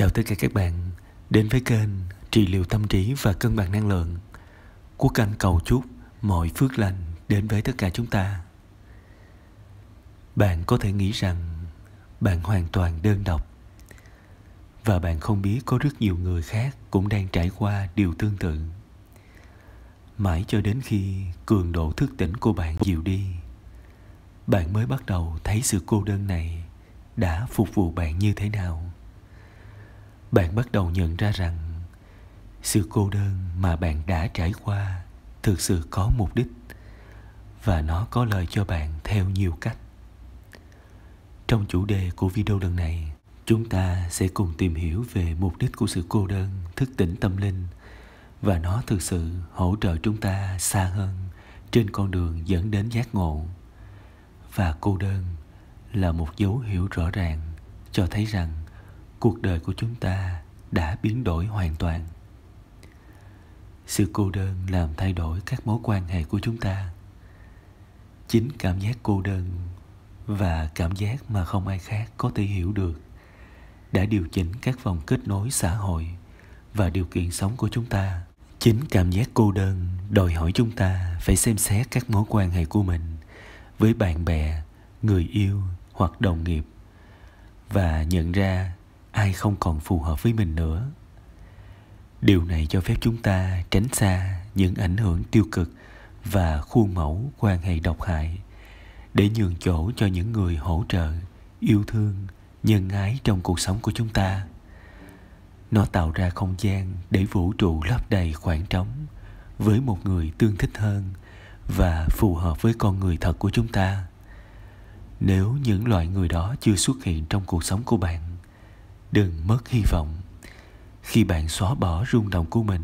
Chào tất cả các bạn đến với kênh Trị liệu tâm trí và cân bằng năng lượng. của kênh cầu chúc mọi phước lành đến với tất cả chúng ta. Bạn có thể nghĩ rằng bạn hoàn toàn đơn độc và bạn không biết có rất nhiều người khác cũng đang trải qua điều tương tự. Mãi cho đến khi cường độ thức tỉnh của bạn dịu đi, bạn mới bắt đầu thấy sự cô đơn này đã phục vụ bạn như thế nào bạn bắt đầu nhận ra rằng sự cô đơn mà bạn đã trải qua thực sự có mục đích và nó có lời cho bạn theo nhiều cách trong chủ đề của video lần này chúng ta sẽ cùng tìm hiểu về mục đích của sự cô đơn thức tỉnh tâm linh và nó thực sự hỗ trợ chúng ta xa hơn trên con đường dẫn đến giác ngộ và cô đơn là một dấu hiệu rõ ràng cho thấy rằng cuộc đời của chúng ta đã biến đổi hoàn toàn sự cô đơn làm thay đổi các mối quan hệ của chúng ta chính cảm giác cô đơn và cảm giác mà không ai khác có thể hiểu được đã điều chỉnh các vòng kết nối xã hội và điều kiện sống của chúng ta chính cảm giác cô đơn đòi hỏi chúng ta phải xem xét các mối quan hệ của mình với bạn bè người yêu hoặc đồng nghiệp và nhận ra ai không còn phù hợp với mình nữa điều này cho phép chúng ta tránh xa những ảnh hưởng tiêu cực và khuôn mẫu quan hệ độc hại để nhường chỗ cho những người hỗ trợ yêu thương nhân ái trong cuộc sống của chúng ta nó tạo ra không gian để vũ trụ lấp đầy khoảng trống với một người tương thích hơn và phù hợp với con người thật của chúng ta nếu những loại người đó chưa xuất hiện trong cuộc sống của bạn đừng mất hy vọng khi bạn xóa bỏ rung động của mình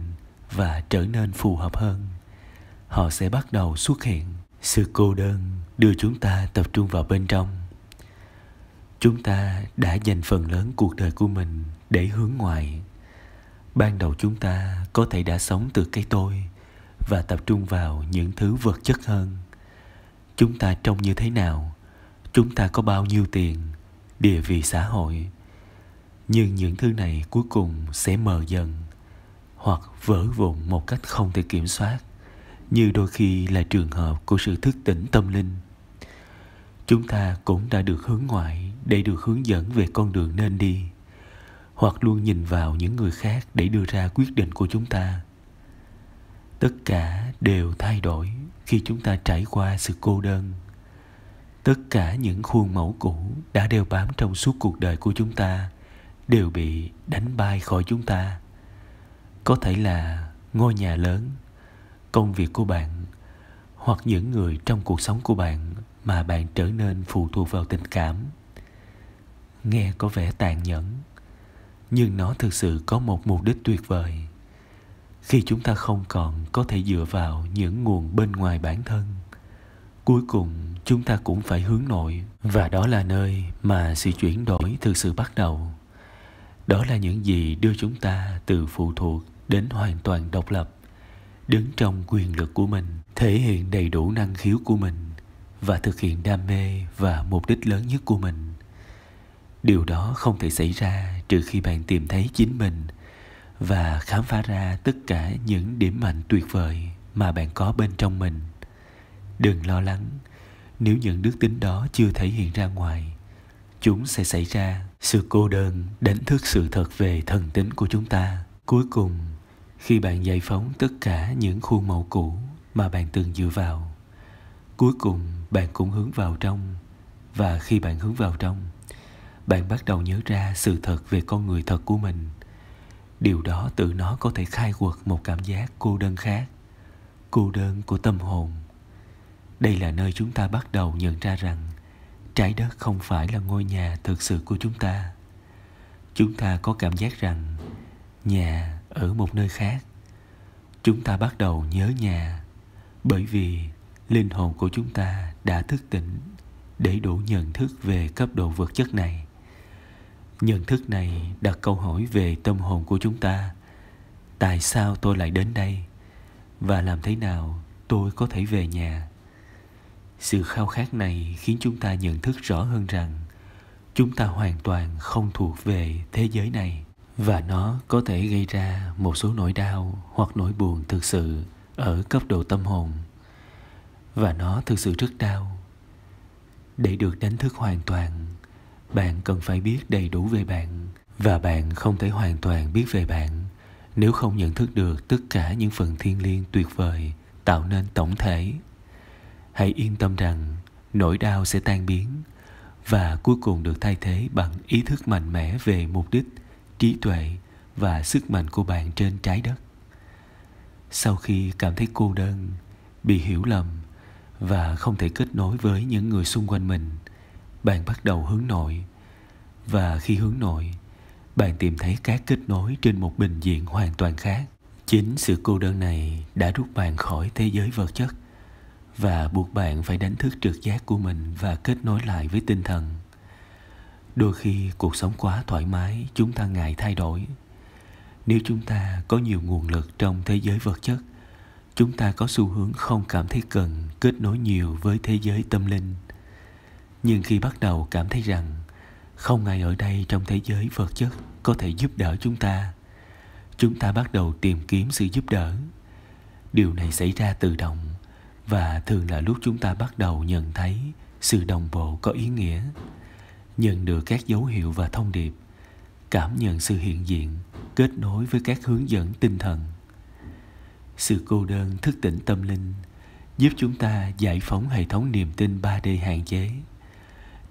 và trở nên phù hợp hơn họ sẽ bắt đầu xuất hiện sự cô đơn đưa chúng ta tập trung vào bên trong chúng ta đã dành phần lớn cuộc đời của mình để hướng ngoại ban đầu chúng ta có thể đã sống từ cái tôi và tập trung vào những thứ vật chất hơn chúng ta trông như thế nào chúng ta có bao nhiêu tiền địa vị xã hội nhưng những thứ này cuối cùng sẽ mờ dần hoặc vỡ vụn một cách không thể kiểm soát như đôi khi là trường hợp của sự thức tỉnh tâm linh chúng ta cũng đã được hướng ngoại để được hướng dẫn về con đường nên đi hoặc luôn nhìn vào những người khác để đưa ra quyết định của chúng ta tất cả đều thay đổi khi chúng ta trải qua sự cô đơn tất cả những khuôn mẫu cũ đã đeo bám trong suốt cuộc đời của chúng ta đều bị đánh bay khỏi chúng ta có thể là ngôi nhà lớn công việc của bạn hoặc những người trong cuộc sống của bạn mà bạn trở nên phụ thuộc vào tình cảm nghe có vẻ tàn nhẫn nhưng nó thực sự có một mục đích tuyệt vời khi chúng ta không còn có thể dựa vào những nguồn bên ngoài bản thân cuối cùng chúng ta cũng phải hướng nội và đó là nơi mà sự chuyển đổi thực sự bắt đầu đó là những gì đưa chúng ta từ phụ thuộc đến hoàn toàn độc lập đứng trong quyền lực của mình thể hiện đầy đủ năng khiếu của mình và thực hiện đam mê và mục đích lớn nhất của mình điều đó không thể xảy ra trừ khi bạn tìm thấy chính mình và khám phá ra tất cả những điểm mạnh tuyệt vời mà bạn có bên trong mình đừng lo lắng nếu những đức tính đó chưa thể hiện ra ngoài chúng sẽ xảy ra sự cô đơn đánh thức sự thật về thần tính của chúng ta cuối cùng khi bạn giải phóng tất cả những khuôn mẫu cũ mà bạn từng dựa vào cuối cùng bạn cũng hướng vào trong và khi bạn hướng vào trong bạn bắt đầu nhớ ra sự thật về con người thật của mình điều đó tự nó có thể khai quật một cảm giác cô đơn khác cô đơn của tâm hồn đây là nơi chúng ta bắt đầu nhận ra rằng trái đất không phải là ngôi nhà thực sự của chúng ta chúng ta có cảm giác rằng nhà ở một nơi khác chúng ta bắt đầu nhớ nhà bởi vì linh hồn của chúng ta đã thức tỉnh để đủ nhận thức về cấp độ vật chất này nhận thức này đặt câu hỏi về tâm hồn của chúng ta tại sao tôi lại đến đây và làm thế nào tôi có thể về nhà sự khao khát này khiến chúng ta nhận thức rõ hơn rằng chúng ta hoàn toàn không thuộc về thế giới này và nó có thể gây ra một số nỗi đau hoặc nỗi buồn thực sự ở cấp độ tâm hồn và nó thực sự rất đau để được đánh thức hoàn toàn bạn cần phải biết đầy đủ về bạn và bạn không thể hoàn toàn biết về bạn nếu không nhận thức được tất cả những phần thiên liêng tuyệt vời tạo nên tổng thể hãy yên tâm rằng nỗi đau sẽ tan biến và cuối cùng được thay thế bằng ý thức mạnh mẽ về mục đích trí tuệ và sức mạnh của bạn trên trái đất sau khi cảm thấy cô đơn bị hiểu lầm và không thể kết nối với những người xung quanh mình bạn bắt đầu hướng nội và khi hướng nội bạn tìm thấy các kết nối trên một bình diện hoàn toàn khác chính sự cô đơn này đã rút bạn khỏi thế giới vật chất và buộc bạn phải đánh thức trực giác của mình và kết nối lại với tinh thần đôi khi cuộc sống quá thoải mái chúng ta ngại thay đổi nếu chúng ta có nhiều nguồn lực trong thế giới vật chất chúng ta có xu hướng không cảm thấy cần kết nối nhiều với thế giới tâm linh nhưng khi bắt đầu cảm thấy rằng không ai ở đây trong thế giới vật chất có thể giúp đỡ chúng ta chúng ta bắt đầu tìm kiếm sự giúp đỡ điều này xảy ra tự động và thường là lúc chúng ta bắt đầu nhận thấy sự đồng bộ có ý nghĩa nhận được các dấu hiệu và thông điệp cảm nhận sự hiện diện kết nối với các hướng dẫn tinh thần sự cô đơn thức tỉnh tâm linh giúp chúng ta giải phóng hệ thống niềm tin 3D hạn chế.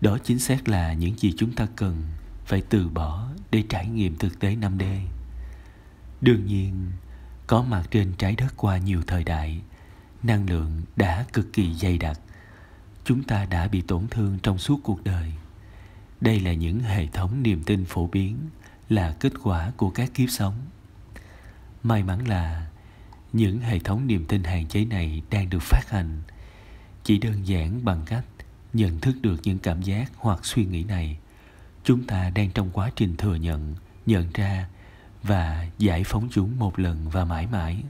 Đó chính xác là những gì chúng ta cần phải từ bỏ để trải nghiệm thực tế 5D. Đương nhiên, có mặt trên trái đất qua nhiều thời đại năng lượng đã cực kỳ dày đặc chúng ta đã bị tổn thương trong suốt cuộc đời đây là những hệ thống niềm tin phổ biến là kết quả của các kiếp sống may mắn là những hệ thống niềm tin hạn chế này đang được phát hành chỉ đơn giản bằng cách nhận thức được những cảm giác hoặc suy nghĩ này chúng ta đang trong quá trình thừa nhận nhận ra và giải phóng chúng một lần và mãi mãi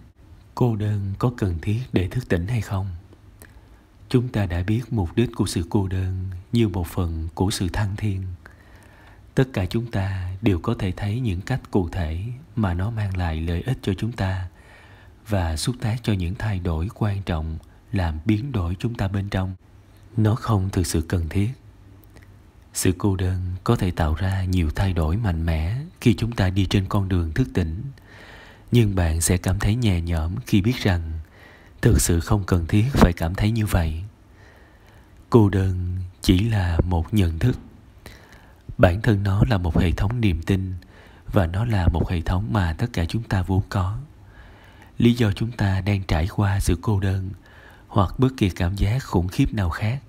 cô đơn có cần thiết để thức tỉnh hay không chúng ta đã biết mục đích của sự cô đơn như một phần của sự thăng thiên tất cả chúng ta đều có thể thấy những cách cụ thể mà nó mang lại lợi ích cho chúng ta và xúc tác cho những thay đổi quan trọng làm biến đổi chúng ta bên trong nó không thực sự cần thiết sự cô đơn có thể tạo ra nhiều thay đổi mạnh mẽ khi chúng ta đi trên con đường thức tỉnh nhưng bạn sẽ cảm thấy nhẹ nhõm khi biết rằng thực sự không cần thiết phải cảm thấy như vậy cô đơn chỉ là một nhận thức bản thân nó là một hệ thống niềm tin và nó là một hệ thống mà tất cả chúng ta vốn có lý do chúng ta đang trải qua sự cô đơn hoặc bất kỳ cảm giác khủng khiếp nào khác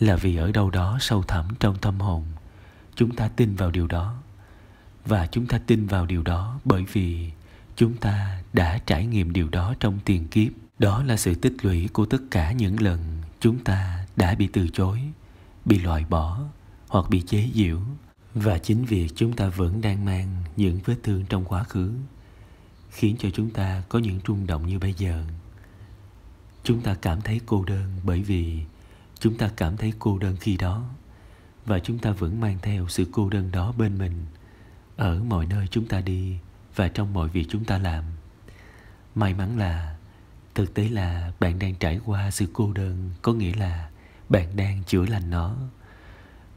là vì ở đâu đó sâu thẳm trong tâm hồn chúng ta tin vào điều đó và chúng ta tin vào điều đó bởi vì Chúng ta đã trải nghiệm điều đó trong tiền kiếp. Đó là sự tích lũy của tất cả những lần chúng ta đã bị từ chối, bị loại bỏ hoặc bị chế giễu và chính việc chúng ta vẫn đang mang những vết thương trong quá khứ khiến cho chúng ta có những rung động như bây giờ. Chúng ta cảm thấy cô đơn bởi vì chúng ta cảm thấy cô đơn khi đó và chúng ta vẫn mang theo sự cô đơn đó bên mình ở mọi nơi chúng ta đi và trong mọi việc chúng ta làm may mắn là thực tế là bạn đang trải qua sự cô đơn có nghĩa là bạn đang chữa lành nó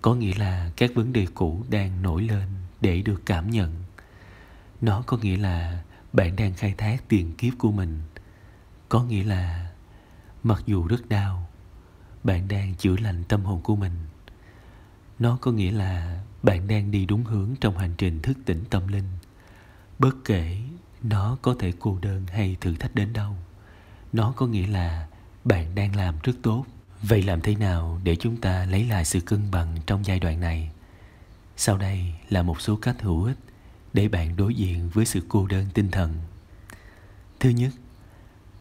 có nghĩa là các vấn đề cũ đang nổi lên để được cảm nhận nó có nghĩa là bạn đang khai thác tiền kiếp của mình có nghĩa là mặc dù rất đau bạn đang chữa lành tâm hồn của mình nó có nghĩa là bạn đang đi đúng hướng trong hành trình thức tỉnh tâm linh bất kể nó có thể cô đơn hay thử thách đến đâu nó có nghĩa là bạn đang làm rất tốt vậy làm thế nào để chúng ta lấy lại sự cân bằng trong giai đoạn này sau đây là một số cách hữu ích để bạn đối diện với sự cô đơn tinh thần thứ nhất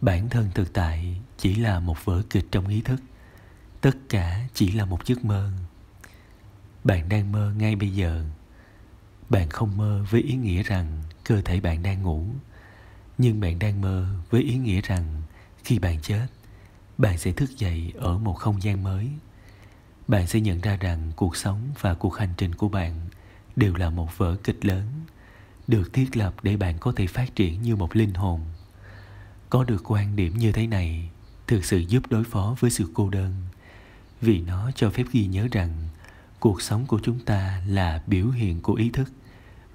bản thân thực tại chỉ là một vở kịch trong ý thức tất cả chỉ là một giấc mơ bạn đang mơ ngay bây giờ bạn không mơ với ý nghĩa rằng cơ thể bạn đang ngủ nhưng bạn đang mơ với ý nghĩa rằng khi bạn chết bạn sẽ thức dậy ở một không gian mới bạn sẽ nhận ra rằng cuộc sống và cuộc hành trình của bạn đều là một vở kịch lớn được thiết lập để bạn có thể phát triển như một linh hồn có được quan điểm như thế này thực sự giúp đối phó với sự cô đơn vì nó cho phép ghi nhớ rằng cuộc sống của chúng ta là biểu hiện của ý thức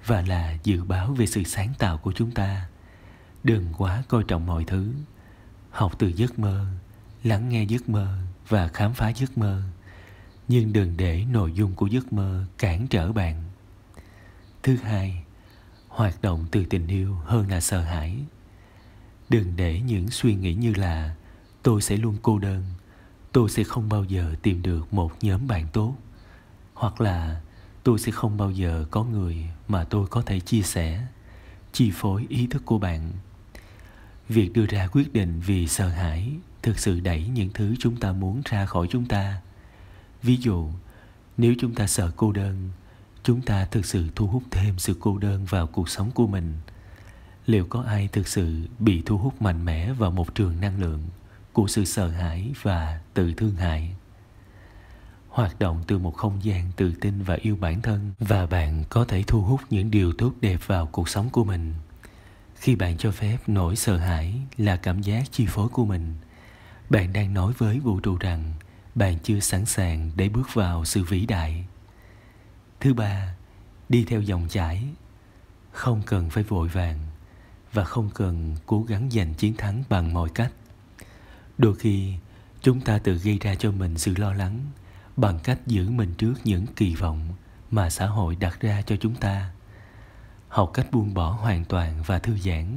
và là dự báo về sự sáng tạo của chúng ta đừng quá coi trọng mọi thứ học từ giấc mơ lắng nghe giấc mơ và khám phá giấc mơ nhưng đừng để nội dung của giấc mơ cản trở bạn thứ hai hoạt động từ tình yêu hơn là sợ hãi đừng để những suy nghĩ như là tôi sẽ luôn cô đơn tôi sẽ không bao giờ tìm được một nhóm bạn tốt hoặc là tôi sẽ không bao giờ có người mà tôi có thể chia sẻ chi phối ý thức của bạn việc đưa ra quyết định vì sợ hãi thực sự đẩy những thứ chúng ta muốn ra khỏi chúng ta ví dụ nếu chúng ta sợ cô đơn chúng ta thực sự thu hút thêm sự cô đơn vào cuộc sống của mình liệu có ai thực sự bị thu hút mạnh mẽ vào một trường năng lượng của sự sợ hãi và tự thương hại hoạt động từ một không gian tự tin và yêu bản thân và bạn có thể thu hút những điều tốt đẹp vào cuộc sống của mình khi bạn cho phép nỗi sợ hãi là cảm giác chi phối của mình bạn đang nói với vũ trụ rằng bạn chưa sẵn sàng để bước vào sự vĩ đại thứ ba đi theo dòng chảy không cần phải vội vàng và không cần cố gắng giành chiến thắng bằng mọi cách đôi khi chúng ta tự gây ra cho mình sự lo lắng bằng cách giữ mình trước những kỳ vọng mà xã hội đặt ra cho chúng ta học cách buông bỏ hoàn toàn và thư giãn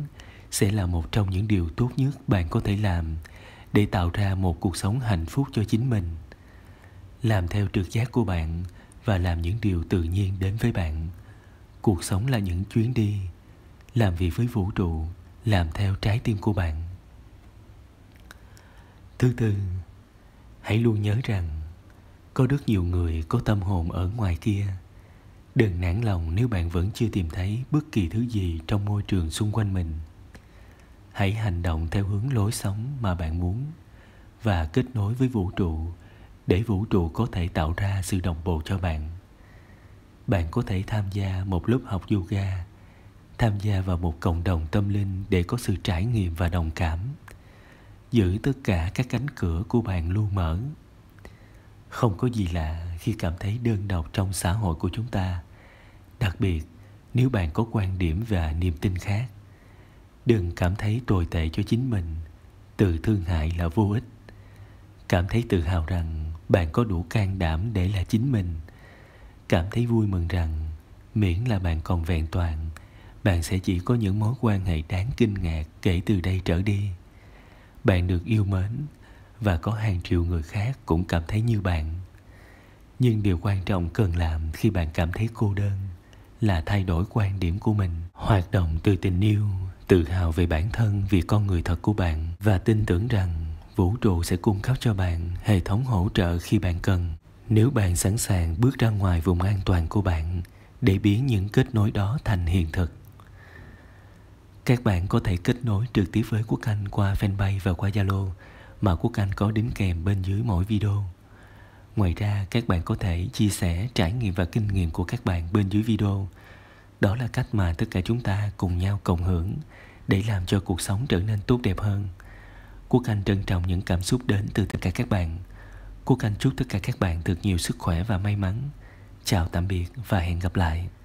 sẽ là một trong những điều tốt nhất bạn có thể làm để tạo ra một cuộc sống hạnh phúc cho chính mình làm theo trực giác của bạn và làm những điều tự nhiên đến với bạn cuộc sống là những chuyến đi làm việc với vũ trụ làm theo trái tim của bạn thứ tư hãy luôn nhớ rằng có rất nhiều người có tâm hồn ở ngoài kia đừng nản lòng nếu bạn vẫn chưa tìm thấy bất kỳ thứ gì trong môi trường xung quanh mình hãy hành động theo hướng lối sống mà bạn muốn và kết nối với vũ trụ để vũ trụ có thể tạo ra sự đồng bộ cho bạn bạn có thể tham gia một lớp học yoga tham gia vào một cộng đồng tâm linh để có sự trải nghiệm và đồng cảm giữ tất cả các cánh cửa của bạn luôn mở không có gì lạ khi cảm thấy đơn độc trong xã hội của chúng ta đặc biệt nếu bạn có quan điểm và niềm tin khác đừng cảm thấy tồi tệ cho chính mình tự thương hại là vô ích cảm thấy tự hào rằng bạn có đủ can đảm để là chính mình cảm thấy vui mừng rằng miễn là bạn còn vẹn toàn bạn sẽ chỉ có những mối quan hệ đáng kinh ngạc kể từ đây trở đi bạn được yêu mến và có hàng triệu người khác cũng cảm thấy như bạn nhưng điều quan trọng cần làm khi bạn cảm thấy cô đơn là thay đổi quan điểm của mình hoạt động từ tình yêu tự hào về bản thân vì con người thật của bạn và tin tưởng rằng vũ trụ sẽ cung cấp cho bạn hệ thống hỗ trợ khi bạn cần nếu bạn sẵn sàng bước ra ngoài vùng an toàn của bạn để biến những kết nối đó thành hiện thực các bạn có thể kết nối trực tiếp với quốc anh qua fanpage và qua zalo mà Quốc Anh có đính kèm bên dưới mỗi video. Ngoài ra, các bạn có thể chia sẻ trải nghiệm và kinh nghiệm của các bạn bên dưới video. Đó là cách mà tất cả chúng ta cùng nhau cộng hưởng để làm cho cuộc sống trở nên tốt đẹp hơn. Quốc Anh trân trọng những cảm xúc đến từ tất cả các bạn. Quốc Anh chúc tất cả các bạn được nhiều sức khỏe và may mắn. Chào tạm biệt và hẹn gặp lại.